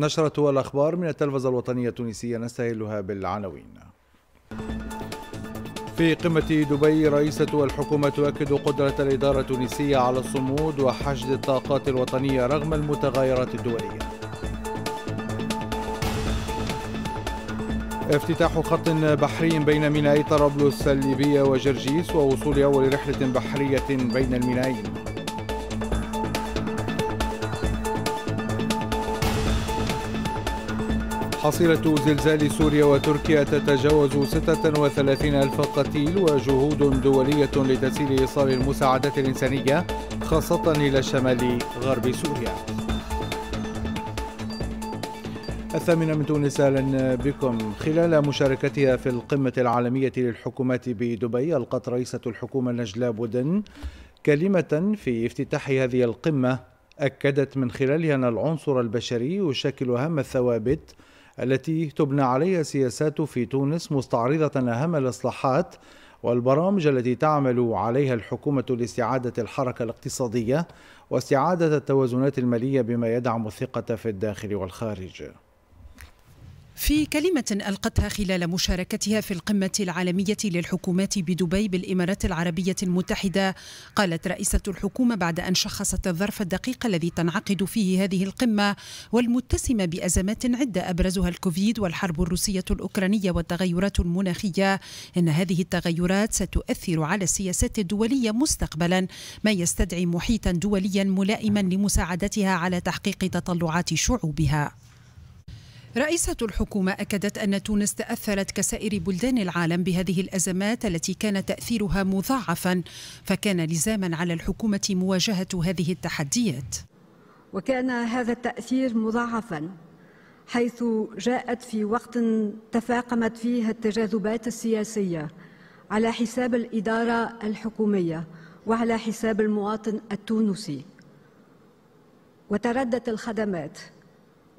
نشرة الأخبار من التلفزة الوطنية التونسية نستهلها بالعناوين في قمة دبي رئيسة الحكومة تؤكد قدرة الإدارة التونسية على الصمود وحشد الطاقات الوطنية رغم المتغيرات الدولية افتتاح خط بحري بين ميناء طرابلس الليبية وجرجيس ووصول أول رحلة بحرية بين الميناءين حصيلة زلزال سوريا وتركيا تتجاوز 36 ألف قتيل وجهود دولية لتسهيل إيصال المساعدات الإنسانية خاصة إلى شمال غرب سوريا الثامنة من تونس أهلا بكم خلال مشاركتها في القمة العالمية للحكومات بدبي ألقت رئيسة الحكومة نجلاء بودن كلمة في افتتاح هذه القمة أكدت من خلالها أن العنصر البشري يشكل أهم الثوابت التي تبنى عليها السياسات في تونس مستعرضة أهم الإصلاحات والبرامج التي تعمل عليها الحكومة لاستعادة الحركة الاقتصادية واستعادة التوازنات المالية بما يدعم الثقة في الداخل والخارج في كلمة ألقتها خلال مشاركتها في القمة العالمية للحكومات بدبي بالإمارات العربية المتحدة قالت رئيسة الحكومة بعد أن شخصت الظرف الدقيق الذي تنعقد فيه هذه القمة والمتسمة بأزمات عدة أبرزها الكوفيد والحرب الروسية الأوكرانية والتغيرات المناخية إن هذه التغيرات ستؤثر على السياسات الدولية مستقبلا ما يستدعي محيطا دوليا ملائما لمساعدتها على تحقيق تطلعات شعوبها رئيسة الحكومة أكدت أن تونس تأثرت كسائر بلدان العالم بهذه الأزمات التي كان تأثيرها مضاعفا فكان لزاما على الحكومة مواجهة هذه التحديات وكان هذا التأثير مضاعفا حيث جاءت في وقت تفاقمت فيه التجاذبات السياسية على حساب الإدارة الحكومية وعلى حساب المواطن التونسي وتردت الخدمات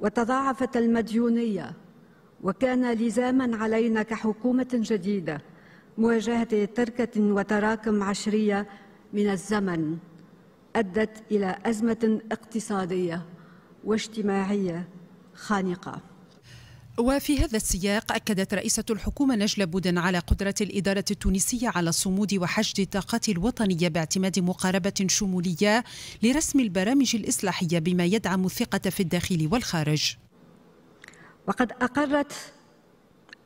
وتضاعفت المديونية وكان لزاما علينا كحكومة جديدة مواجهة تركة وتراكم عشرية من الزمن أدت إلى أزمة اقتصادية واجتماعية خانقة وفي هذا السياق أكدت رئيسة الحكومة نجلة بودن على قدرة الإدارة التونسية على الصمود وحشد الطاقات الوطنية باعتماد مقاربة شمولية لرسم البرامج الإصلاحية بما يدعم الثقة في الداخل والخارج وقد أقرت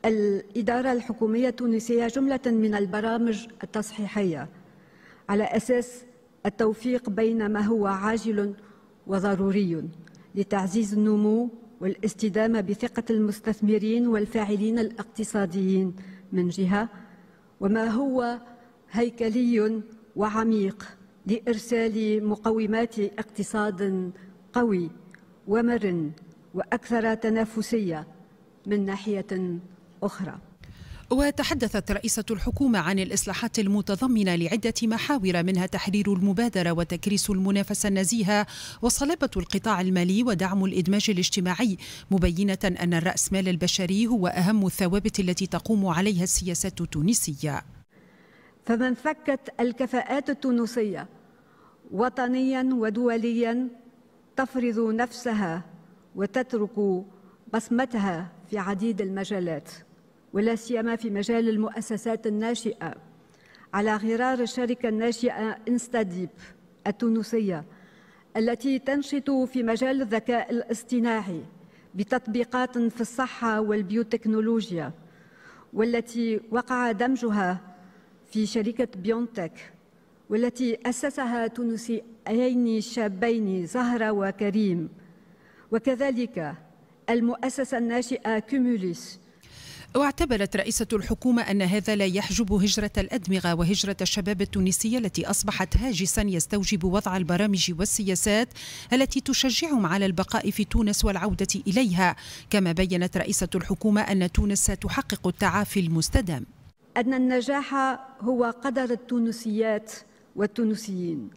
الإدارة الحكومية التونسية جملة من البرامج التصحيحية على أساس التوفيق بين ما هو عاجل وضروري لتعزيز النمو والاستدامة بثقة المستثمرين والفاعلين الاقتصاديين من جهة وما هو هيكلي وعميق لإرسال مقومات اقتصاد قوي ومرن وأكثر تنافسية من ناحية أخرى وتحدثت رئيسة الحكومة عن الإصلاحات المتضمنة لعدة محاور منها تحرير المبادرة وتكريس المنافسة النزيهة وصلابة القطاع المالي ودعم الإدماج الاجتماعي مبينة أن الرأسمال البشري هو أهم الثوابت التي تقوم عليها السياسات التونسية فما انفكت الكفاءات التونسية وطنيا ودوليا تفرض نفسها وتترك بصمتها في عديد المجالات ولا سيما في مجال المؤسسات الناشئة على غرار الشركة الناشئة انستاديب التونسية التي تنشط في مجال الذكاء الاصطناعي بتطبيقات في الصحة والبيوتكنولوجيا والتي وقع دمجها في شركة بيونتك والتي أسسها تونسيين شابين زهرة وكريم وكذلك المؤسسة الناشئة كوموليس واعتبرت رئيسة الحكومة أن هذا لا يحجب هجرة الأدمغة وهجرة الشباب التونسي التي أصبحت هاجسا يستوجب وضع البرامج والسياسات التي تشجعهم على البقاء في تونس والعودة إليها كما بيّنت رئيسة الحكومة أن تونس ستحقق التعافي المستدام أن النجاح هو قدر التونسيات والتونسيين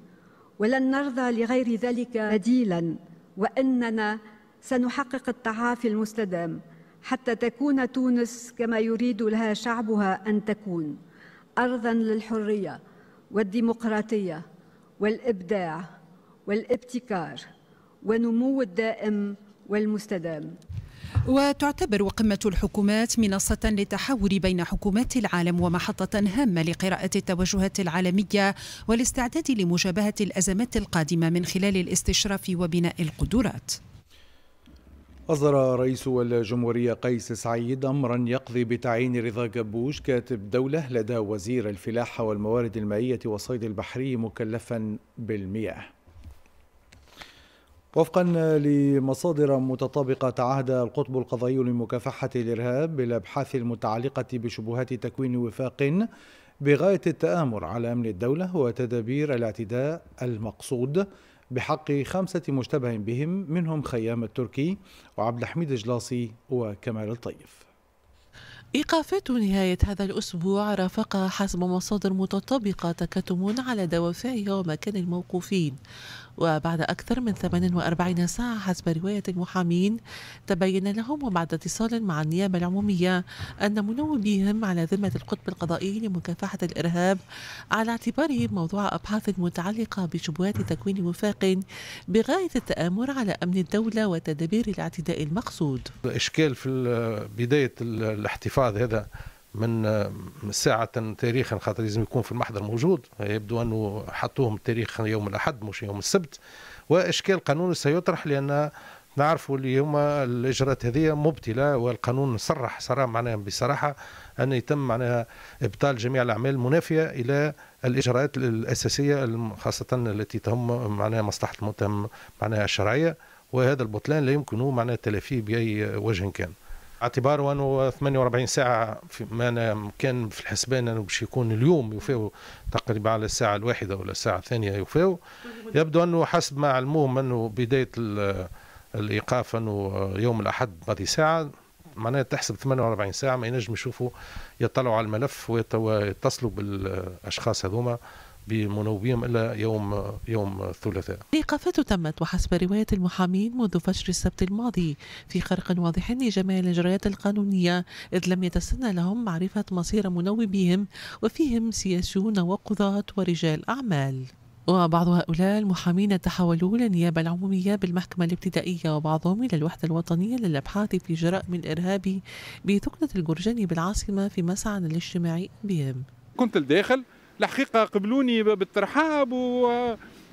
ولن نرضى لغير ذلك بديلا وأننا سنحقق التعافي المستدام حتى تكون تونس كما يريد لها شعبها ان تكون ارضا للحريه والديمقراطيه والابداع والابتكار ونمو الدائم والمستدام وتعتبر قمة الحكومات منصة للتحول بين حكومات العالم ومحطة هامة لقراءة التوجهات العالمية والاستعداد لمجابهة الأزمات القادمة من خلال الاستشراف وبناء القدرات أصدر رئيس الجمهورية قيس سعيد أمرا يقضي بتعيين رضا جبوش كاتب دولة لدى وزير الفلاحة والموارد المائية والصيد البحري مكلفا بالمياه وفقا لمصادر متطابقة تعهد القطب القضائي لمكافحة الإرهاب بالأبحاث المتعلقة بشبهات تكوين وفاق بغاية التآمر على أمن الدولة وتدابير الاعتداء المقصود بحق خمسة مشتبه بهم منهم خيام التركي وعبد الحميد جلاصي وكمال الطيف إيقافات نهاية هذا الأسبوع رافق حسب مصادر متطابقة تكتم على دوافعها ومكان الموقوفين وبعد أكثر من 48 ساعة حسب رواية المحامين تبين لهم وبعد اتصال مع النيابة العمومية أن منوبيهم على ذمة القطب القضائي لمكافحة الإرهاب على اعتباره موضوع أبحاث متعلقة بشبهات تكوين وفاق بغاية التآمر على أمن الدولة وتدابير الاعتداء المقصود الإشكال في بداية الاحتفاظ هذا من آه، ساعة تاريخا خاطر لازم يكون في المحضر موجود يبدو أنه حطوهم التاريخ يوم الأحد مش يوم السبت وإشكال قانون سيطرح لأن نعرفوا اليوم الاجراءات هذه مبتله والقانون صرح صراحه معناها بصراحه ان يتم معناها ابطال جميع الاعمال المنافيه الى الاجراءات الاساسيه خاصه التي تهم معناها مصلحه المتهم معناها الشرعيه وهذا البطلان لا يمكن معناها تلافيه باي وجه كان. اعتباره انه 48 ساعه في ما كان في الحسبان انه باش يكون اليوم يفاو تقريبا على الساعه الواحده ولا الساعه الثانيه يفاو يبدو انه حسب ما علموهم انه بدايه الايقاف انه يوم الاحد بضي ساعه معناها تحسب 48 ساعه ما ينجم يشوفوا يطلعوا على الملف ويتصلوا بالاشخاص هذوما بمنوبهم إلى يوم يوم الثلاثاء الإيقافات تمت وحسب رواية المحامين منذ فجر السبت الماضي في خرق واضح لجميع الإجراءات القانونية إذ لم يتسنى لهم معرفة مصير منوبيهم وفيهم سياسيون وقضاة ورجال أعمال وبعض هؤلاء المحامين تحولوا للنيابة العمومية بالمحكمة الابتدائية وبعضهم إلى الوحدة الوطنية للأبحاث في جرائم الإرهاب بثقله الجرجاني بالعاصمة في مسعى الاجتماعي بهم كنت الداخل الحقيقه قبلوني بالترحاب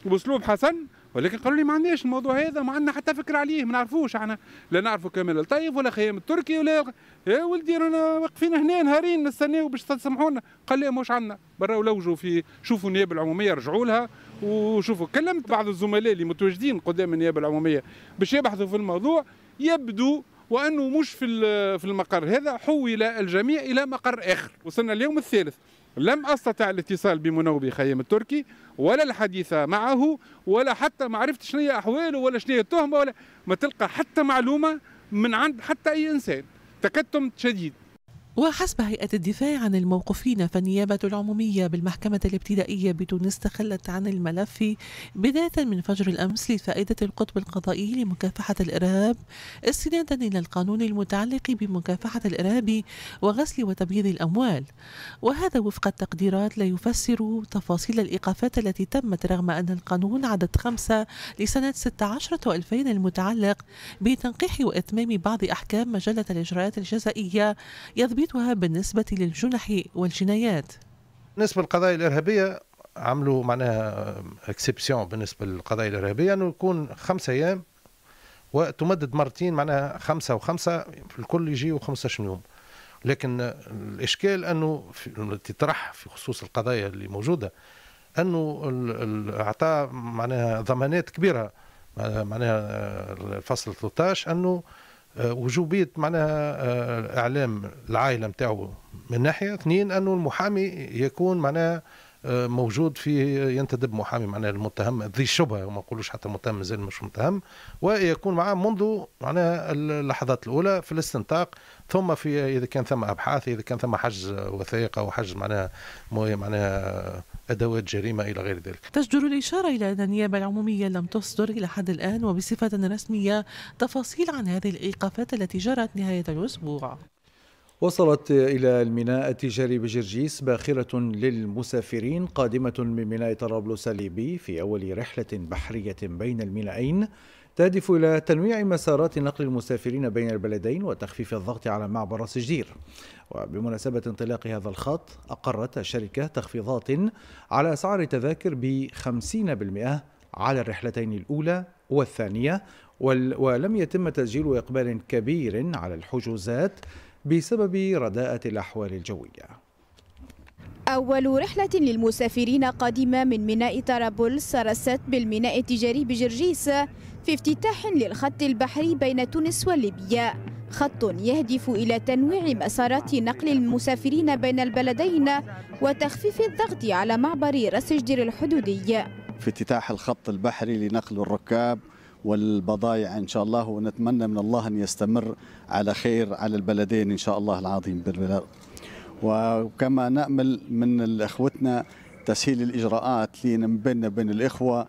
وباسلوب حسن ولكن قالوا لي ما عندناش الموضوع هذا ما عندنا حتى فكره عليه ما نعرفوش احنا لا نعرفوا كمال الطيب ولا خيام التركي ولا يا إيه، ولدي رانا واقفين هنا نهارين نستناو باش تسمحونا قال لي مش عندنا برا ولوجوا في شوفوا النيابه العموميه رجعوا لها وشوفوا كلمت بعض الزملاء اللي متواجدين قدام النيابه العموميه باش يبحثوا في الموضوع يبدو وانه مش في في المقر هذا حول الجميع الى مقر اخر وصلنا اليوم الثالث لم أستطع الاتصال بمنوبي خيم التركي ولا الحديث معه ولا حتى ما عرفت شنو هي أحواله ولا شنو هي التهمة ولا ما تلقى حتى معلومة من عند حتى أي إنسان تكتم شديد وحسب هيئة الدفاع عن الموقوفين فالنيابة العمومية بالمحكمة الابتدائية بتونس تخلت عن الملف بداية من فجر الأمس لفائدة القطب القضائي لمكافحة الإرهاب استنادا إلى القانون المتعلق بمكافحة الإرهاب وغسل وتبييض الأموال وهذا وفق التقديرات لا يفسر تفاصيل الإيقافات التي تمت رغم أن القانون عدد خمسة لسنة 16 و2000 المتعلق بتنقيح وإتمام بعض أحكام مجلة الإجراءات الجزائية يضبط أهميتها بالنسبة للجنح والجنايات بالنسبة للقضايا الإرهابية عملوا معناها اكسبسيون بالنسبة للقضايا الإرهابية أنه يكون خمسة أيام وتمدد مرتين معناها خمسة وخمسة في الكل يجيوا 15 يوم لكن الإشكال أنه تطرح في خصوص القضايا اللي موجودة أنه أعطى معناها ضمانات كبيرة معناها الفصل 13 أنه آه، وجوبيه معناها آه، اعلام العائله نتاعو من ناحيه اثنين انه المحامي يكون معناها آه، موجود في ينتدب محامي معناها المتهم ذي الشبهه وما نقولوش حتى متهم مازال مش متهم ويكون معاه منذ معناها اللحظات الاولى في الاستنطاق ثم في اذا كان ثم ابحاث اذا كان ثم حجز وثائق او حجز معناها معناها أدوات جريمة إلى غير ذلك تجدر الإشارة إلى أن النيابة العمومية لم تصدر إلى حد الآن وبصفة رسمية تفاصيل عن هذه الإيقافات التي جرت نهاية الأسبوع وصلت إلى الميناء التجاري بجرجيس باخرة للمسافرين قادمة من ميناء طرابلس الليبي في أول رحلة بحرية بين المينائين تهدف إلى تنويع مسارات نقل المسافرين بين البلدين وتخفيف الضغط على معبر سجدير وبمناسبة انطلاق هذا الخط أقرت الشركة تخفيضات على أسعار التذاكر ب 50% على الرحلتين الأولى والثانية ولم يتم تسجيل إقبال كبير على الحجوزات بسبب رداءة الأحوال الجوية أول رحلة للمسافرين قادمة من ميناء طرابلس رست بالميناء التجاري بجرجيس في افتتاح للخط البحري بين تونس وليبيا خط يهدف إلى تنويع مسارات نقل المسافرين بين البلدين وتخفيف الضغط على معبر راس الحدودي في افتتاح الخط البحري لنقل الركاب والبضائع إن شاء الله ونتمنى من الله أن يستمر على خير على البلدين إن شاء الله العظيم بالبلاد وكما نأمل من إخوتنا تسهيل الإجراءات لنبنى بيننا بين الإخوة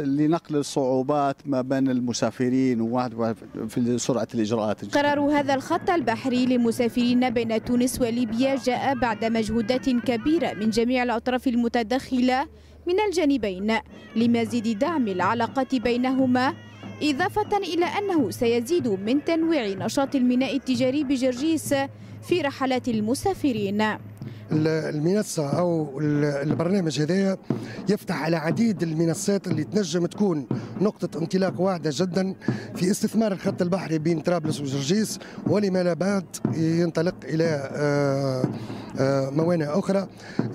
لنقل الصعوبات ما بين المسافرين وواحد في سرعة الإجراءات قرار هذا الخط البحري للمسافرين بين تونس وليبيا جاء بعد مجهودات كبيرة من جميع الأطراف المتدخلة من الجانبين لمزيد دعم العلاقات بينهما إضافة إلى أنه سيزيد من تنويع نشاط الميناء التجاري بجرجيس في رحلات المسافرين المنصه او البرنامج هذايا يفتح على عديد المنصات اللي تنجم تكون نقطه انطلاق واعده جدا في استثمار الخط البحري بين طرابلس وجرجيس ولما لا بعد ينطلق الى آه، آه، موانئ اخرى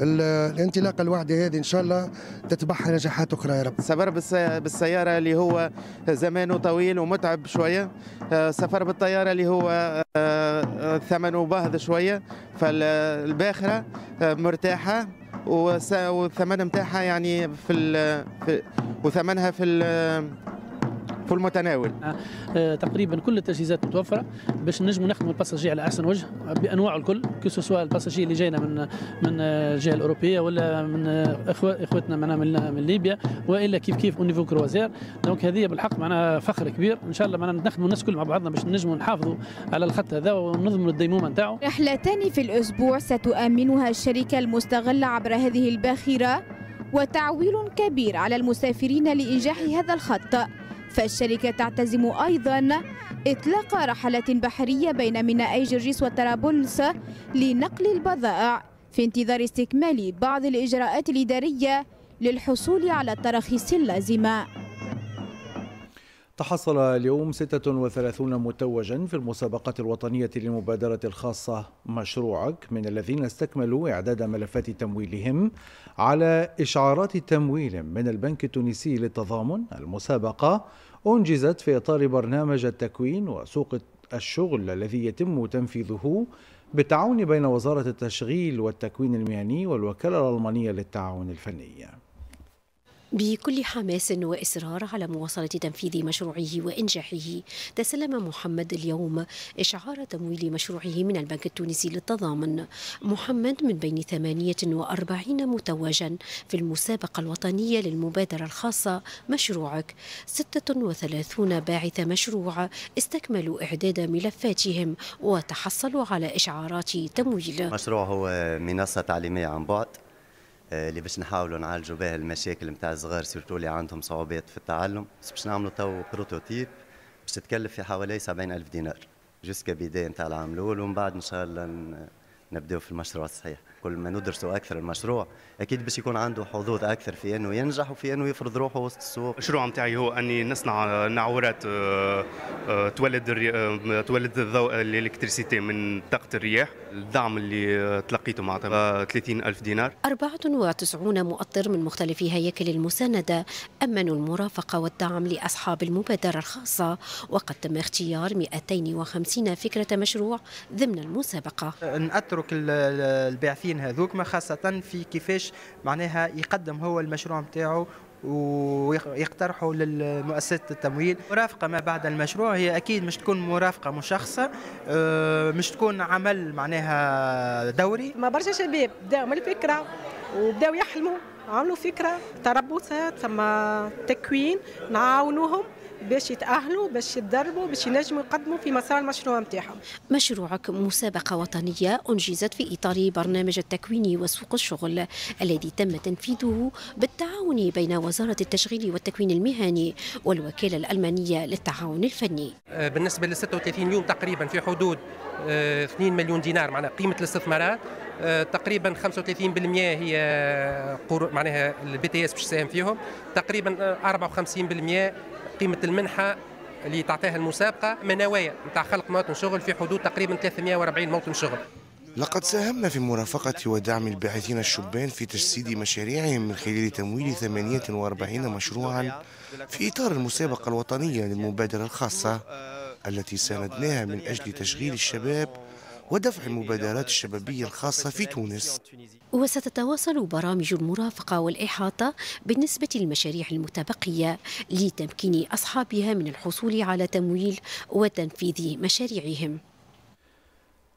الانطلاقه الواعده هذه ان شاء الله تتبعها نجاحات اخرى يا رب سفر بالسياره اللي هو زمانه طويل ومتعب شويه آه، سفر بالطياره اللي هو ثمنه باهظ شويه فالباخره مرتاحه والثمن نتاعها يعني في, في وثمنها في في المتناول آه، آه، تقريبا كل التجهيزات متوفره باش نجموا نخدموا الباساجي على احسن وجه بانواعه الكل كو سواء الباساجي اللي جاينا من من الجهه الاوروبيه ولا من آه، اخوتنا معنا من, من ليبيا والا كيف كيف اونيفو كروازير دونك هذه بالحق معناها فخر كبير ان شاء الله معناها نخدموا الناس كل مع بعضنا باش نجموا نحافظوا على الخط هذا ونضمنوا الديمومه نتاعو رحلتان في الاسبوع ستؤمنها الشركه المستغله عبر هذه الباخره وتعويل كبير على المسافرين لإنجاح هذا الخط فالشركة تعتزم أيضا إطلاق رحلة بحرية بين ميناء جرجيس وطرابلس لنقل البضائع في انتظار استكمال بعض الإجراءات الإدارية للحصول على التراخيص اللازمة تحصل اليوم 36 متوجا في المسابقة الوطنية للمبادرة الخاصة مشروعك من الذين استكملوا إعداد ملفات تمويلهم على إشعارات تمويل من البنك التونسي للتضامن المسابقة أنجزت في إطار برنامج التكوين وسوق الشغل الذي يتم تنفيذه بالتعاون بين وزارة التشغيل والتكوين المهني والوكالة الألمانية للتعاون الفني بكل حماس وإصرار على مواصلة تنفيذ مشروعه وإنجاحه تسلم محمد اليوم إشعار تمويل مشروعه من البنك التونسي للتضامن محمد من بين 48 متوجا في المسابقة الوطنية للمبادرة الخاصة مشروعك 36 باعث مشروع استكملوا إعداد ملفاتهم وتحصلوا على إشعارات تمويل مشروع هو منصة تعليمية عن بعد آه، اللي باش نحاولوا نعالجوا بها المشاكل نتاع الصغار سيرتو اللي عندهم صعوبات في التعلم باش نعملوا تو بروتوتيب باش تتكلف في حوالي الف دينار جوسكا بدايه نتاع العام الاول ومن بعد ان شاء الله نبداو في المشروع الصحيح كل ما ندرسوا اكثر المشروع اكيد باش يكون عنده حظوظ اكثر في انه ينجح وفي انه يفرض روحه وسط السوق المشروع نتاعي هو اني نصنع نعورات آه، آه، تولد آه، تولد الضوء الالكتريسيتي من طاقه الرياح الدعم اللي تلقيته معناتها 30 ألف دينار 94 مؤطر من مختلف هياكل المساندة أمنوا المرافقة والدعم لأصحاب المبادرة الخاصة وقد تم اختيار 250 فكرة مشروع ضمن المسابقة نأترك البعثيه المشاركين هذوكما خاصة في كيفاش معناها يقدم هو المشروع نتاعو ويقترحوا للمؤسسة التمويل مرافقة ما بعد المشروع هي أكيد مش تكون مرافقة مشخصة آه، مش تكون عمل معناها دوري ما برشا شباب بداوا من الفكرة وبداوا يحلموا عملوا فكرة تربصات ثم تكوين نعاونوهم باش يتأهلوا باش يتدربوا باش ينجموا يقدموا في مسار المشروع نتاعهم. مشروعك مسابقة وطنية أنجزت في إطار برنامج التكوين وسوق الشغل الذي تم تنفيذه بالتعاون بين وزارة التشغيل والتكوين المهني والوكالة الألمانية للتعاون الفني. آه، بالنسبة لل 36 يوم تقريبا في حدود 2 آه، مليون دينار معناها قيمة الاستثمارات آه، تقريبا 35% هي معناها البي تي اس باش فيهم تقريبا 54% قيمه المنحه اللي تعطيها المسابقه نوايا نتاع خلق مواطن شغل في حدود تقريبا 340 موطن شغل لقد ساهمنا في مرافقة ودعم الباحثين الشبان في تجسيد مشاريعهم من خلال تمويل 48 مشروعا في إطار المسابقة الوطنية للمبادرة الخاصة التي ساندناها من أجل تشغيل الشباب ودفع المبادرات الشبابية الخاصة في تونس وستتواصل برامج المرافقة والإحاطة بالنسبة للمشاريع المتبقية لتمكين أصحابها من الحصول على تمويل وتنفيذ مشاريعهم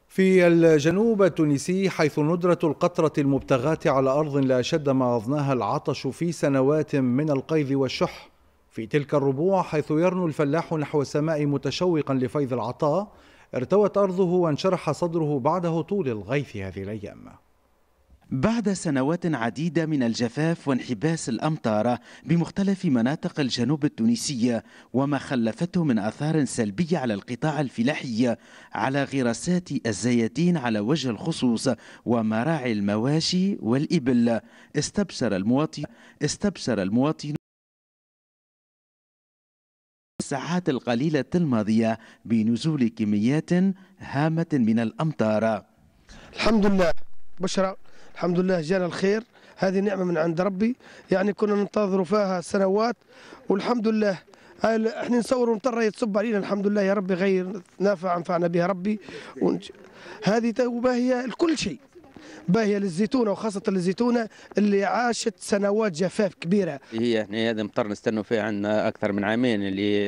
في الجنوب التونسي حيث ندرة القطرة المبتغاة على أرض لا شد ما أضناها العطش في سنوات من القيظ والشح في تلك الربوع حيث يرنو الفلاح نحو السماء متشوقا لفيض العطاء ارتوت أرضه وانشرح صدره بعد هطول الغيث هذه الأيام بعد سنوات عديدة من الجفاف وانحباس الأمطار بمختلف مناطق الجنوب التونسي وما خلفته من أثار سلبية على القطاع الفلاحي على غراسات الزيتين على وجه الخصوص ومراعي المواشي والإبل استبشر المواطن استبشر المواطن الساعات القليلة الماضية بنزول كميات هامة من الأمطار الحمد لله بشرى الحمد لله جانا الخير هذه نعمة من عند ربي يعني كنا ننتظر فيها سنوات والحمد لله احنا نصوروا مطر يتصب علينا الحمد لله يا ربي غير نافع انفعنا بها ربي ونج... هذه توبه هي لكل شيء باهيه للزيتونه وخاصه الزيتونه اللي عاشت سنوات جفاف كبيره. هي احنا يعني هذا مطر نستنوا فيه عندنا اكثر من عامين اللي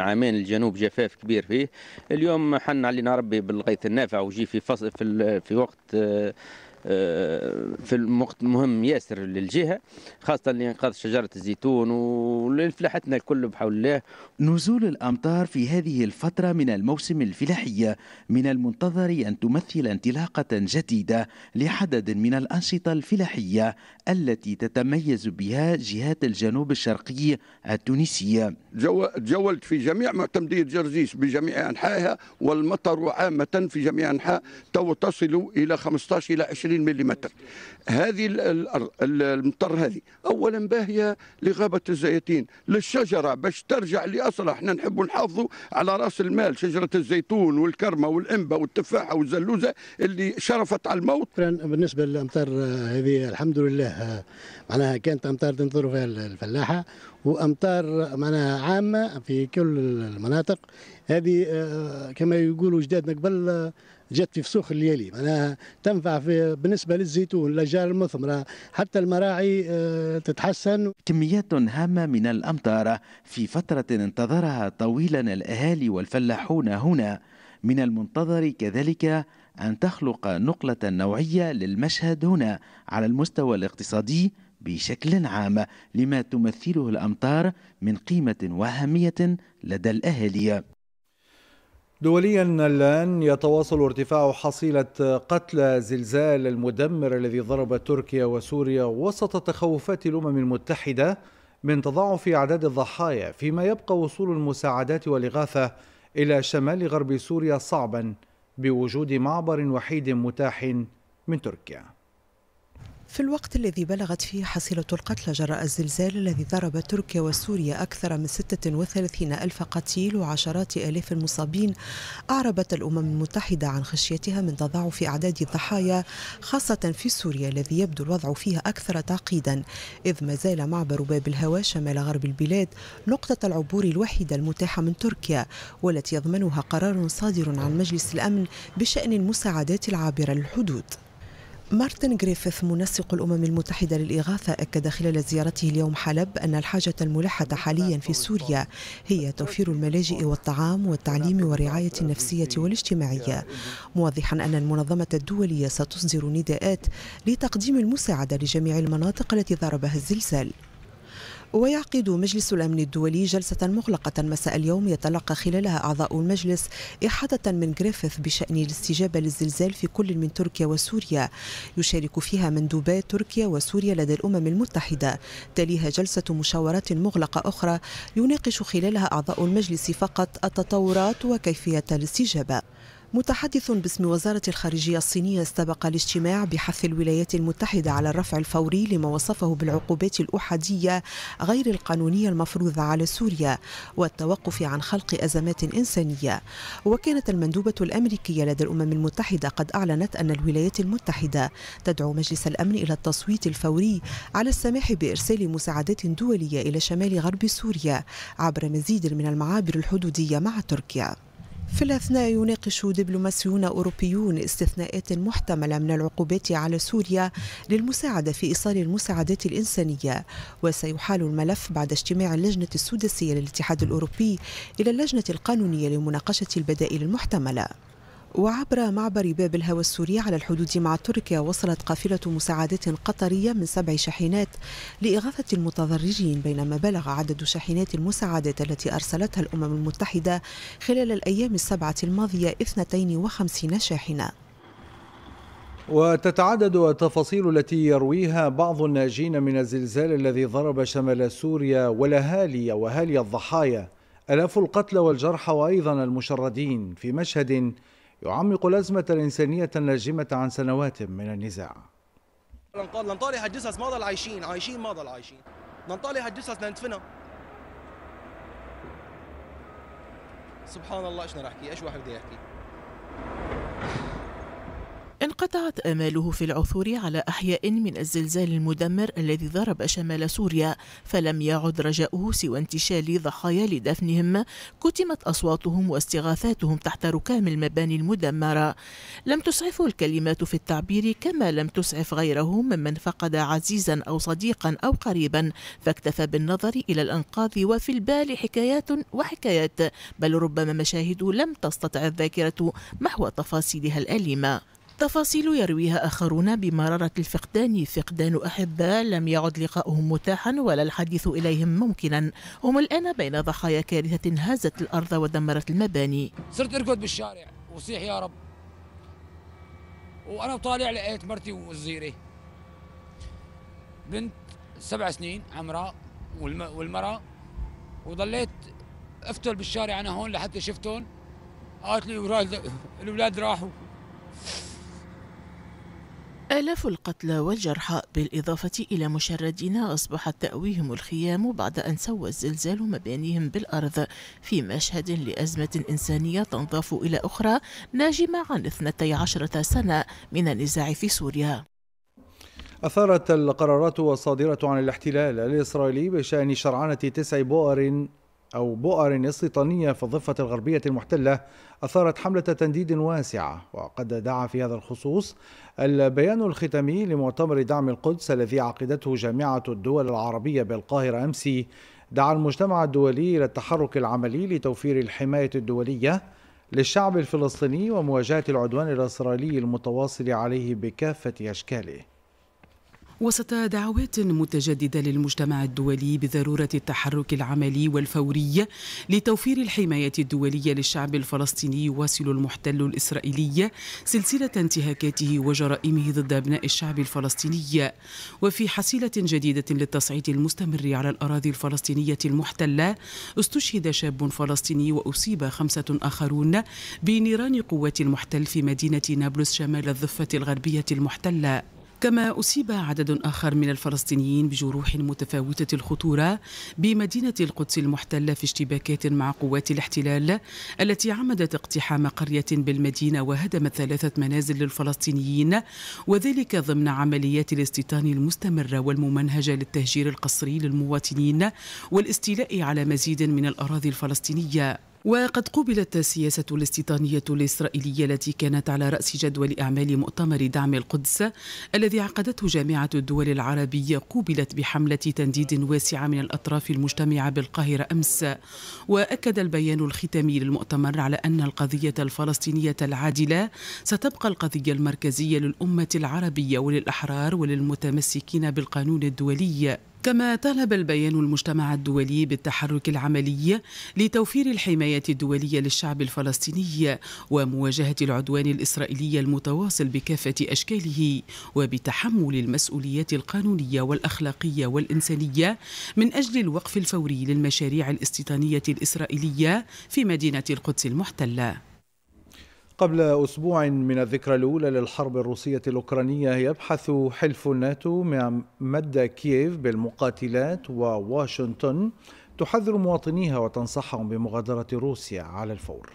عامين الجنوب جفاف كبير فيه. اليوم حن علينا ربي بالغيث النافع وجي في فصل في, في وقت آه، في الوقت مهم ياسر للجهه خاصه لانقاذ شجره الزيتون ولفلاحتنا الكل بحول الله. نزول الامطار في هذه الفتره من الموسم الفلاحي من المنتظر ان تمثل انطلاقه جديده لعدد من الانشطه الفلاحيه التي تتميز بها جهات الجنوب الشرقي التونسيه. تجولت في جميع معتمديه جرزيس بجميع انحائها والمطر عامه في جميع انحاء تو تصل الى 15 الى 20 20 ملم هذه الارض المطر هذه اولا باهيه لغابه الزيتين للشجره باش ترجع لاصلها احنا نحبوا نحافظوا على راس المال شجره الزيتون والكرمه والانبه والتفاحه والزلوزه اللي شرفت على الموت بالنسبه للامطار آه، هذه الحمد لله آه، معناها كانت امطار تنظر فيها الفلاحه وامطار معناها عامه في كل المناطق هذه آه، كما يقولوا جدادنا قبل جت في فسوخ الليالي معناها تنفع في بالنسبه للزيتون الاشجار المثمره حتى المراعي آه، تتحسن كميات هامه من الامطار في فتره انتظرها طويلا الاهالي والفلاحون هنا من المنتظر كذلك أن تخلق نقلة نوعية للمشهد هنا على المستوى الاقتصادي بشكل عام لما تمثله الأمطار من قيمة وأهمية لدى الأهالي دوليا الآن يتواصل ارتفاع حصيلة قتلى زلزال المدمر الذي ضرب تركيا وسوريا وسط تخوفات الأمم المتحدة من تضاعف أعداد الضحايا فيما يبقى وصول المساعدات والإغاثة إلى شمال غرب سوريا صعبا بوجود معبر وحيد متاح من تركيا في الوقت الذي بلغت فيه حصيلة القتلى جراء الزلزال الذي ضرب تركيا وسوريا أكثر من 36 ألف قتيل وعشرات ألاف المصابين أعربت الأمم المتحدة عن خشيتها من تضاعف أعداد الضحايا خاصة في سوريا الذي يبدو الوضع فيها أكثر تعقيدا إذ ما زال معبر باب الهوى شمال غرب البلاد نقطة العبور الوحيدة المتاحة من تركيا والتي يضمنها قرار صادر عن مجلس الأمن بشأن المساعدات العابرة للحدود مارتن غريفيث منسق الأمم المتحدة للإغاثة أكد خلال زيارته اليوم حلب أن الحاجة الملحة حاليا في سوريا هي توفير الملاجئ والطعام والتعليم والرعاية النفسية والاجتماعية موضحا أن المنظمة الدولية ستصدر نداءات لتقديم المساعدة لجميع المناطق التي ضربها الزلزال ويعقد مجلس الأمن الدولي جلسة مغلقة مساء اليوم يتلقى خلالها أعضاء المجلس إحادة من جريفيث بشأن الاستجابة للزلزال في كل من تركيا وسوريا يشارك فيها مندوبات تركيا وسوريا لدى الأمم المتحدة تليها جلسة مشاورات مغلقة أخرى يناقش خلالها أعضاء المجلس فقط التطورات وكيفية الاستجابة متحدث باسم وزارة الخارجية الصينية استبق الاجتماع بحث الولايات المتحدة على الرفع الفوري لما وصفه بالعقوبات الأحادية غير القانونية المفروضة على سوريا والتوقف عن خلق أزمات إنسانية وكانت المندوبة الأمريكية لدى الأمم المتحدة قد أعلنت أن الولايات المتحدة تدعو مجلس الأمن إلى التصويت الفوري على السماح بإرسال مساعدات دولية إلى شمال غرب سوريا عبر مزيد من المعابر الحدودية مع تركيا في الأثناء يناقش دبلوماسيون أوروبيون استثناءات محتملة من العقوبات على سوريا للمساعدة في إيصال المساعدات الإنسانية وسيحال الملف بعد اجتماع اللجنة السودسية للاتحاد الأوروبي إلى اللجنة القانونية لمناقشة البدائل المحتملة وعبر معبر باب الهوى السوري على الحدود مع تركيا وصلت قافلة مساعدات قطرية من سبع شاحنات لإغاثة المتضررين بينما بلغ عدد شاحنات المساعدات التي أرسلتها الأمم المتحدة خلال الأيام السبعة الماضية 52 شاحنة وتتعدد التفاصيل التي يرويها بعض الناجين من الزلزال الذي ضرب شمال سوريا والأهالي وأهالي الضحايا ألاف القتلى والجرحى وأيضا المشردين في مشهد يعمق الأزمة الإنسانية الناجمة عن سنوات من النزاع ننطالح الجثث ماضل عايشين عايشين ماضل عايشين لنطالي هالجسس لندفنها سبحان الله ايش بدي احكي ايش واحد بدي يحكي انقطعت آماله في العثور على أحياء من الزلزال المدمر الذي ضرب شمال سوريا فلم يعد رجاؤه سوى انتشال ضحايا لدفنهم كتمت أصواتهم واستغاثاتهم تحت ركام المباني المدمرة لم تسعفه الكلمات في التعبير كما لم تسعف غيره ممن فقد عزيزا أو صديقا أو قريبا فاكتفى بالنظر إلى الأنقاض وفي البال حكايات وحكايات بل ربما مشاهد لم تستطع الذاكرة محو تفاصيلها الأليمة تفاصيل يرويها آخرون بمرارة الفقدان فقدان أحباء لم يعد لقاؤهم متاحا ولا الحديث إليهم ممكنا هم الآن بين ضحايا كارثة هزت الأرض ودمرت المباني صرت أركض بالشارع وصيح يا رب وأنا طالع لقيت مرتي وصغيرة بنت سبع سنين عمراء والمرأة وضليت افتل بالشارع انا هون لحتى شفتهم قالت لي الاولاد راحوا آلاف القتلى والجرحى بالإضافة إلى مشردين أصبحت تأويهم الخيام بعد أن سوى الزلزال مبانيهم بالأرض في مشهد لأزمة إنسانية تنضاف إلى أخرى ناجمة عن 12 سنة من النزاع في سوريا أثارت القرارات الصادرة عن الاحتلال الإسرائيلي بشأن شرعنة تسع بؤر أو بؤر استيطانية في الضفة الغربية المحتلة أثارت حملة تنديد واسعة وقد دعا في هذا الخصوص البيان الختامي لمؤتمر دعم القدس الذي عقدته جامعة الدول العربية بالقاهرة أمس دعا المجتمع الدولي إلى التحرك العملي لتوفير الحماية الدولية للشعب الفلسطيني ومواجهة العدوان الإسرائيلي المتواصل عليه بكافة أشكاله وسط دعوات متجددة للمجتمع الدولي بضرورة التحرك العملي والفوري لتوفير الحماية الدولية للشعب الفلسطيني يواصل المحتل الإسرائيلي سلسلة انتهاكاته وجرائمه ضد أبناء الشعب الفلسطيني وفي حصيلة جديدة للتصعيد المستمر على الأراضي الفلسطينية المحتلة استشهد شاب فلسطيني وأصيب خمسة آخرون بنيران قوات المحتل في مدينة نابلس شمال الضفة الغربية المحتلة كما أصيب عدد آخر من الفلسطينيين بجروح متفاوتة الخطورة بمدينة القدس المحتلة في اشتباكات مع قوات الاحتلال التي عمدت اقتحام قرية بالمدينة وهدمت ثلاثة منازل للفلسطينيين وذلك ضمن عمليات الاستيطان المستمرة والممنهجة للتهجير القسري للمواطنين والاستيلاء على مزيد من الأراضي الفلسطينية وقد قبلت السياسة الاستيطانية الإسرائيلية التي كانت على رأس جدول أعمال مؤتمر دعم القدس الذي عقدته جامعة الدول العربية قوبلت بحملة تنديد واسعة من الأطراف المجتمعة بالقاهرة أمس وأكد البيان الختامي للمؤتمر على أن القضية الفلسطينية العادلة ستبقى القضية المركزية للأمة العربية وللأحرار وللمتمسكين بالقانون الدولي كما طالب البيان المجتمع الدولي بالتحرك العملي لتوفير الحماية الدولية للشعب الفلسطيني ومواجهة العدوان الإسرائيلي المتواصل بكافة أشكاله وبتحمل المسؤوليات القانونية والأخلاقية والإنسانية من أجل الوقف الفوري للمشاريع الاستيطانية الإسرائيلية في مدينة القدس المحتلة قبل أسبوع من الذكرى الأولى للحرب الروسية الأوكرانية يبحث حلف الناتو من مدى كييف بالمقاتلات وواشنطن تحذر مواطنيها وتنصحهم بمغادرة روسيا على الفور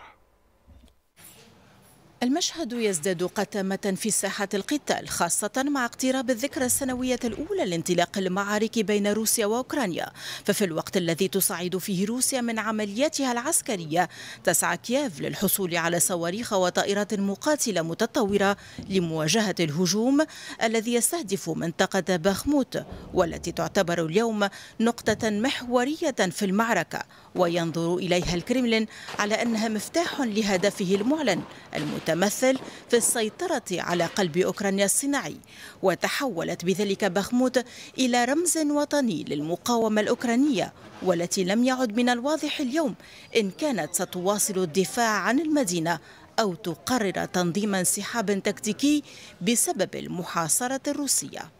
المشهد يزداد قتامة في ساحة القتال خاصة مع اقتراب الذكرى السنوية الأولى لانطلاق المعارك بين روسيا وأوكرانيا ففي الوقت الذي تصعد فيه روسيا من عملياتها العسكرية تسعى كييف للحصول على صواريخ وطائرات مقاتلة متطورة لمواجهة الهجوم الذي يستهدف منطقة باخموت والتي تعتبر اليوم نقطة محورية في المعركة وينظر إليها الكرملين على أنها مفتاح لهدفه المعلن المتمثل في السيطرة على قلب أوكرانيا الصناعي وتحولت بذلك بخموت إلى رمز وطني للمقاومة الأوكرانية والتي لم يعد من الواضح اليوم إن كانت ستواصل الدفاع عن المدينة أو تقرر تنظيم انسحاب تكتيكي بسبب المحاصرة الروسية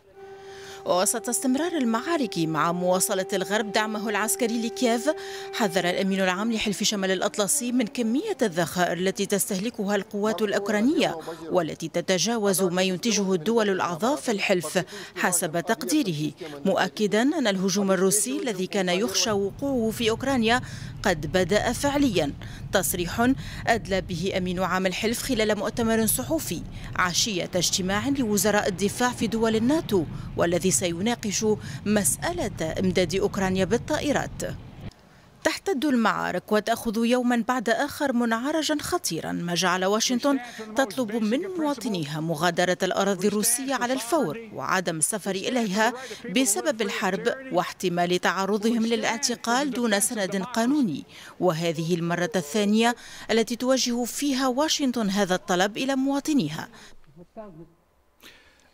وسط استمرار المعارك مع مواصلة الغرب دعمه العسكري لكييف حذر الأمين العام لحلف شمال الأطلسي من كمية الذخائر التي تستهلكها القوات الأوكرانية والتي تتجاوز ما ينتجه الدول الأعضاء في الحلف حسب تقديره مؤكدا أن الهجوم الروسي الذي كان يخشى وقوعه في أوكرانيا قد بدأ فعليا تصريح أدلى به أمين عام الحلف خلال مؤتمر صحفي عشية اجتماع لوزراء الدفاع في دول الناتو والذي سيناقش مسألة إمداد أوكرانيا بالطائرات تحتد المعارك وتأخذ يوما بعد آخر منعرجا خطيرا ما جعل واشنطن تطلب من مواطنيها مغادرة الأراضي الروسية على الفور وعدم السفر إليها بسبب الحرب واحتمال تعرضهم للاعتقال دون سند قانوني وهذه المرة الثانية التي توجه فيها واشنطن هذا الطلب إلى مواطنيها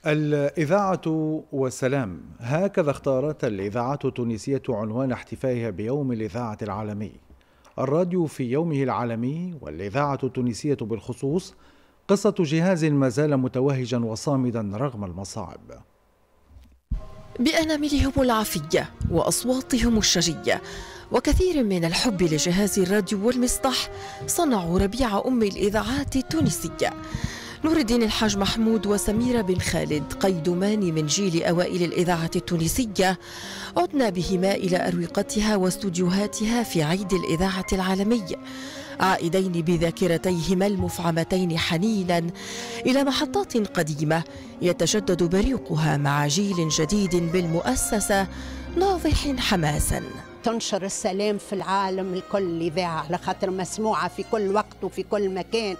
الإذاعة والسلام هكذا اختارت الإذاعة التونسية عنوان احتفائها بيوم الإذاعة العالمي الراديو في يومه العالمي والإذاعة التونسية بالخصوص قصة جهاز ما زال متوهجا وصامدا رغم المصاعب بأناملهم العافية وأصواتهم الشجية وكثير من الحب لجهاز الراديو والمسطح صنعوا ربيع أم الإذاعات التونسية نور الدين الحاج محمود وسميرة بن خالد قيدمان من جيل أوائل الإذاعة التونسية عدنا بهما إلى أروقتها واستوديوهاتها في عيد الإذاعة العالمي عائدين بذاكرتيهما المفعمتين حنينا إلى محطات قديمة يتجدد بريقها مع جيل جديد بالمؤسسة ناضح حماساً تنشر السلام في العالم الكل إذاعة على خاطر مسموعة في كل وقت وفي كل مكان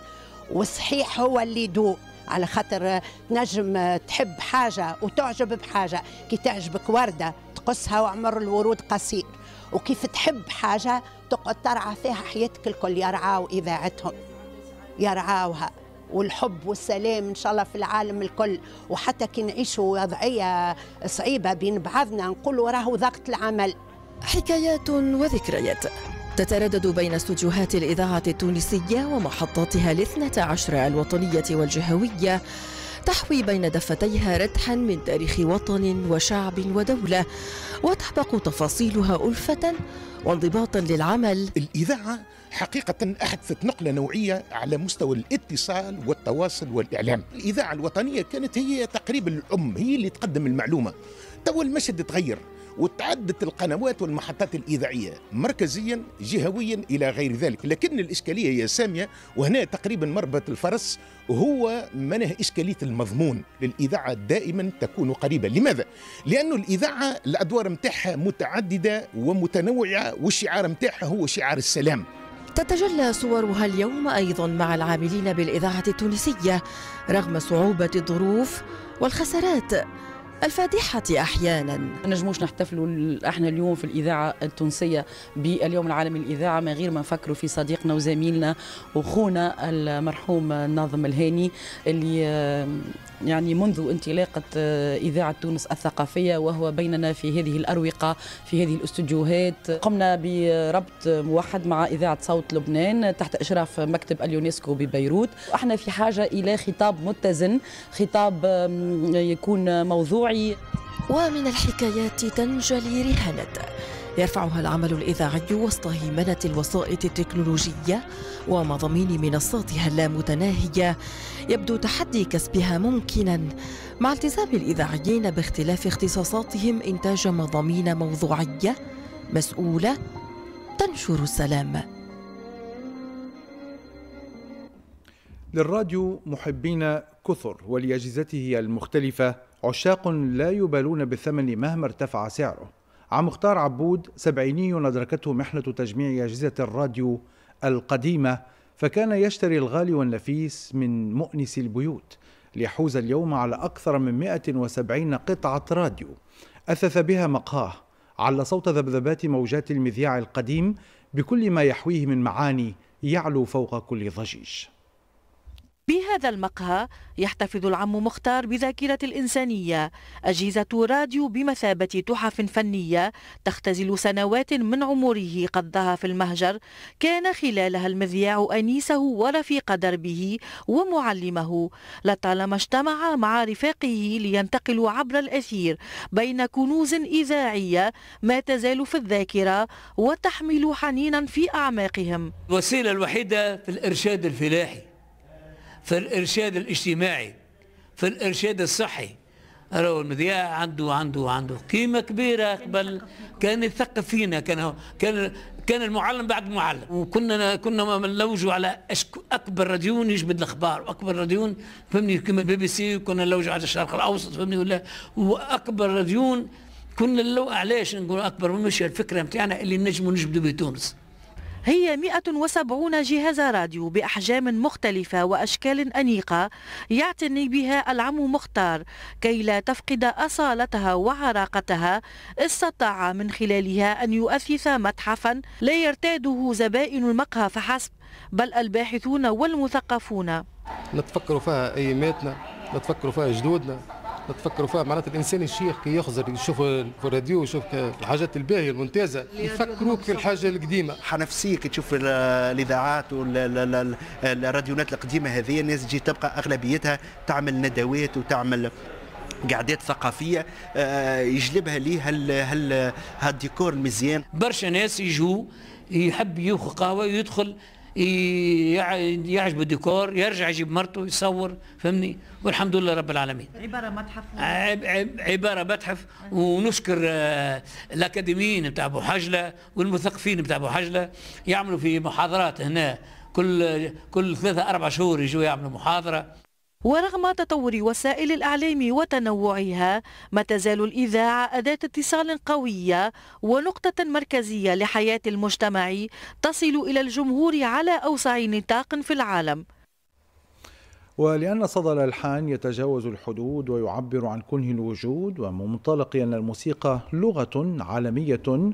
والصحيح هو اللي يدوق على خاطر تنجم تحب حاجة وتعجب بحاجة كي تعجبك وردة تقصها وعمر الورود قصير وكيف تحب حاجة تقعد ترعى فيها حياتك الكل يرعاو إذاعتهم يرعاوها والحب والسلام إن شاء الله في العالم الكل وحتى كي نعيشوا وضعية صعيبة بين بعضنا نقولوا راهو ضغط العمل حكايات وذكريات تتردد بين استوديوهات الإذاعة التونسية ومحطاتها الاثنة عشر الوطنية والجهوية تحوي بين دفتيها ردحا من تاريخ وطن وشعب ودولة وتحبق تفاصيلها ألفة وانضباطا للعمل الإذاعة حقيقة أحدثت نقلة نوعية على مستوى الاتصال والتواصل والإعلام الإذاعة الوطنية كانت هي تقريبا الأم هي اللي تقدم المعلومة توا المشهد تغير وتعدت القنوات والمحطات الإذاعية مركزيا جهويا إلى غير ذلك لكن الإشكالية يا سامية وهنا تقريبا مربط الفرس هو منه إشكالية المضمون للإذاعة دائما تكون قريبة لماذا؟ لأن الإذاعة الأدوار متاعها متعددة ومتنوعة والشعار متاعها هو شعار السلام تتجلى صورها اليوم ايضا مع العاملين بالاذاعه التونسيه رغم صعوبه الظروف والخسارات الفاتحة أحيانا ما نجموش نحتفلوا احنا اليوم في الإذاعة التونسية باليوم العالمي للإذاعة من غير ما نفكروا في صديقنا وزميلنا وخونا المرحوم ناظم الهاني اللي يعني منذ انطلاقة آه، إذاعة تونس الثقافية وهو بيننا في هذه الأروقة في هذه الاستوديوهات قمنا بربط موحد مع إذاعة صوت لبنان تحت إشراف مكتب اليونسكو ببيروت وإحنا في حاجة إلى خطاب متزن خطاب يكون موضوعي الأسبوعية ومن الحكايات تنجلي رهانة يرفعها العمل الإذاعي وسط هيمنة الوسائط التكنولوجية ومضامين منصاتها اللامتناهية يبدو تحدي كسبها ممكنا مع التزام الإذاعيين باختلاف اختصاصاتهم إنتاج مضامين موضوعية مسؤولة تنشر السلام للراديو محبين كثر ولأجهزته المختلفة عشاق لا يبالون بالثمن مهما ارتفع سعره عم مختار عبود سبعيني أدركته محنة تجميع أجهزة الراديو القديمة فكان يشتري الغالي والنفيس من مؤنس البيوت ليحوز اليوم على أكثر من 170 قطعة راديو أثث بها مقهاه على صوت ذبذبات موجات المذياع القديم بكل ما يحويه من معاني يعلو فوق كل ضجيج بهذا المقهى يحتفظ العم مختار بذاكرة الإنسانية أجهزة راديو بمثابة تحف فنية تختزل سنوات من عمره قضاها في المهجر كان خلالها المذياع أنيسه ورفيق دربه ومعلمه لطالما اجتمع مع رفاقه لينتقلوا عبر الأثير بين كنوز إذاعية ما تزال في الذاكرة وتحمل حنينا في أعماقهم الوسيلة الوحيدة في الإرشاد الفلاحي في الإرشاد الاجتماعي في الإرشاد الصحي راهو المذياع عنده عنده عنده قيمة كبيرة قبل كان يثقف فينا كان كان كان المعلم بعد المعلم وكنا كنا نلوجوا على اكبر راديون يجبد الاخبار واكبر راديون فهمني كما البي بي سي كنا نلوجوا على الشرق الاوسط فهمني ولا واكبر راديون كنا نلوجوا علاش نقول اكبر مش الفكره نتاعنا اللي نجموا نجبدوا بتونس هي 170 جهاز راديو بأحجام مختلفة وأشكال أنيقة يعتني بها العم مختار كي لا تفقد أصالتها وعراقتها استطاع من خلالها أن يؤسس متحفا لا يرتاده زبائن المقهى فحسب بل الباحثون والمثقفون نتفكروا فيها أياماتنا نتفكروا فيها جدودنا تفكروا فيها معناتها الانسان الشيخ كي يخزر يشوف في الراديو يشوف الحاجات الباهيه الممتازه يفكروك في الحاجه القديمه حنفسيه كي تشوف الاذاعات والراديونات القديمه هذه الناس تجي تبقى اغلبيتها تعمل ندوات وتعمل قعدات ثقافيه آه، يجلبها لي هال هال هالديكور المزيان برشا ناس يجوا يحب يوخ قهوه ويدخل يعجبه الديكور يرجع يجيب مرته يصور فهمني والحمد لله رب العالمين عباره متحف عباره متحف ونشكر آه، الاكاديميين بتاع ابو حجله والمثقفين بتاع ابو حجله يعملوا في محاضرات هنا كل كل ثلاثة أربع شهور يجوا يعملوا محاضرة ورغم تطور وسائل الإعلام وتنوعها ما تزال الإذاعة أداة اتصال قوية ونقطة مركزية لحياة المجتمع تصل إلى الجمهور على أوسع نطاق في العالم ولأن صدى الألحان يتجاوز الحدود ويعبر عن كنه الوجود ومنطلق أن الموسيقى لغة عالمية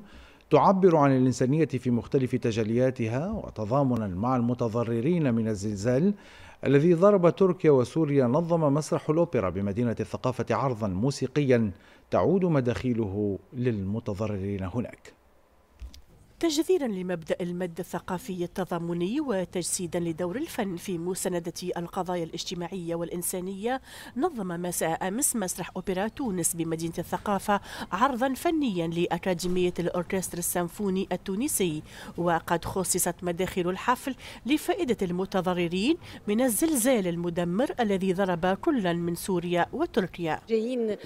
تعبر عن الإنسانية في مختلف تجلياتها وتضامنا مع المتضررين من الزلزال الذي ضرب تركيا وسوريا نظم مسرح الأوبرا بمدينة الثقافة عرضا موسيقيا تعود مداخيله للمتضررين هناك تجذيرا لمبدا المد الثقافي التضامني وتجسيدا لدور الفن في مسانده القضايا الاجتماعيه والانسانيه نظم مساء امس مسرح اوبرا تونس بمدينه الثقافه عرضا فنيا لاكاديميه الاوركستر السامفوني التونسي وقد خصصت مداخل الحفل لفائده المتضررين من الزلزال المدمر الذي ضرب كلا من سوريا وتركيا جايين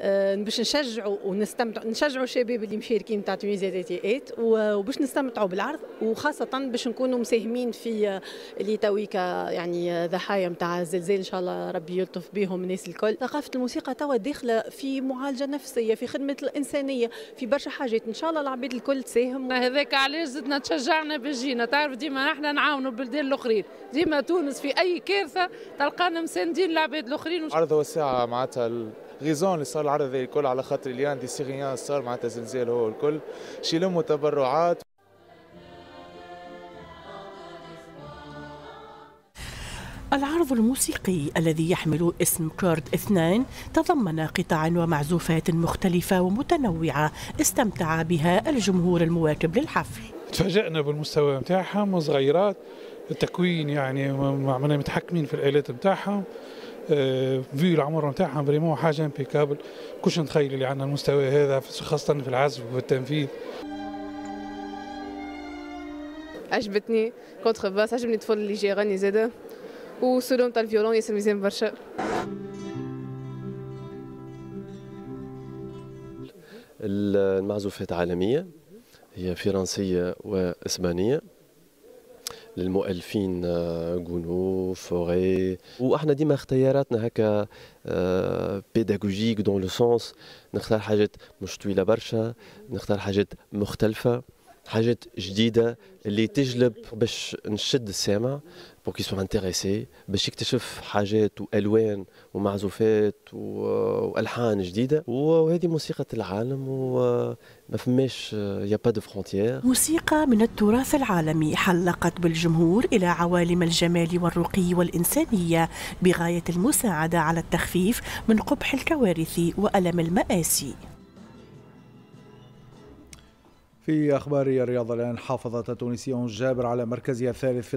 آه، باش نشجعوا ونستمتعوا نشجعوا الشباب اللي مشاركين تاع تونيزيا زيتيات وباش نستمتعوا بالعرض وخاصه باش نكونوا مساهمين في آه، اللي تويكا يعني ضحايا آه، نتاع الزلزال ان شاء الله ربي يلطف بهم الناس الكل ثقافه الموسيقى توا داخله في معالجه نفسيه في خدمه الانسانيه في برشا حاجات ان شاء الله العباد الكل تساهم هذاك علاش زدنا تشجعنا باش جينا تعرف ديما احنا نعاونوا البلدان الاخرين ديما تونس في اي كارثه تلقانا مساندين العباد الاخرين وش... عرض وساعه معناتها غيزون اللي صار العرض الكل على خاطر اليان دي سيغيان صار معناتها زلزال هو الكل شيلموا تبرعات العرض الموسيقي الذي يحمل اسم كورد اثنان تضمن قطعا ومعزوفات مختلفة ومتنوعة استمتع بها الجمهور المواكب للحفل تفاجأنا بالمستوى متاعهم وصغيرات التكوين يعني عملنا متحكمين في الآلات متاعهم في العمر نتاعها فريمون حاجه امبيكابل كلش نتخيل اللي عندنا المستوى هذا خاصه في العزف وفي التنفيذ عجبتني كونتر باس عجبني الطفل اللي جاي يغني زاده وسولو نتاع الفيولون ياسر مزيان برشا المعزوفات عالميه هي فرنسيه واسبانيه للمؤلفين غونو آه، فوري واحنا ديما اختياراتنا هكا بيداغوجيك دون لو سونس نختار حاجات مش طويله برشا نختار حاجات مختلفه حاجات جديده اللي تجلب باش نشد السامع بور سو انتريسي باش يكتشف حاجات والوان ومعزوفات والحان جديده وهذه موسيقى العالم وما فماش يا با دو فرونتيير موسيقى من التراث العالمي حلقت بالجمهور الى عوالم الجمال والرقي والانسانيه بغايه المساعده على التخفيف من قبح الكوارث والم المآسي في أخبار الرياضة الآن حافظت التونسي جابر على مركزها الثالث في